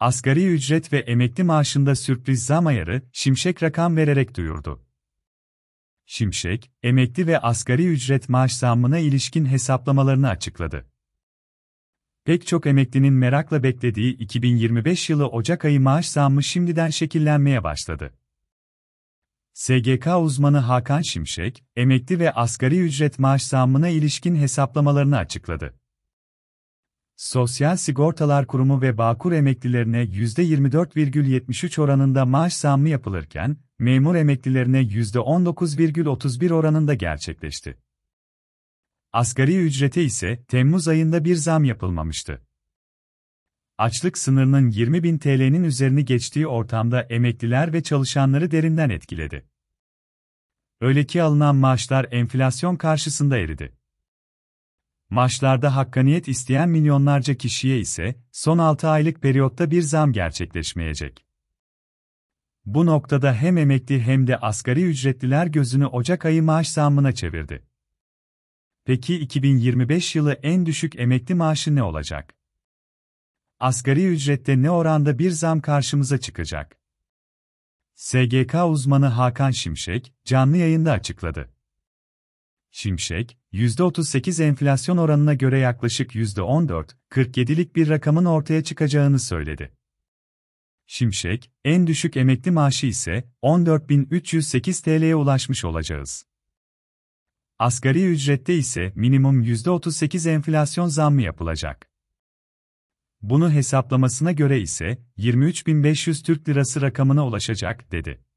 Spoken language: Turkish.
asgari ücret ve emekli maaşında sürpriz zam ayarı, Şimşek rakam vererek duyurdu. Şimşek, emekli ve asgari ücret maaş zammına ilişkin hesaplamalarını açıkladı. Pek çok emeklinin merakla beklediği 2025 yılı Ocak ayı maaş zammı şimdiden şekillenmeye başladı. SGK uzmanı Hakan Şimşek, emekli ve asgari ücret maaş zammına ilişkin hesaplamalarını açıkladı. Sosyal Sigortalar Kurumu ve Bağkur emeklilerine %24,73 oranında maaş zammı yapılırken, memur emeklilerine %19,31 oranında gerçekleşti. Asgari ücrete ise Temmuz ayında bir zam yapılmamıştı. Açlık sınırının 20 bin TL'nin üzerini geçtiği ortamda emekliler ve çalışanları derinden etkiledi. Öyle ki alınan maaşlar enflasyon karşısında eridi. Maaşlarda hakkaniyet isteyen milyonlarca kişiye ise son 6 aylık periyotta bir zam gerçekleşmeyecek. Bu noktada hem emekli hem de asgari ücretliler gözünü Ocak ayı maaş zammına çevirdi. Peki 2025 yılı en düşük emekli maaşı ne olacak? Asgari ücrette ne oranda bir zam karşımıza çıkacak? SGK uzmanı Hakan Şimşek canlı yayında açıkladı. Şimşek, %38 enflasyon oranına göre yaklaşık 14 %14,47'lik bir rakamın ortaya çıkacağını söyledi. Şimşek, en düşük emekli maaşı ise 14.308 TL'ye ulaşmış olacağız. Asgari ücrette ise minimum %38 enflasyon zammı yapılacak. Bunu hesaplamasına göre ise 23.500 Türk Lirası rakamına ulaşacak, dedi.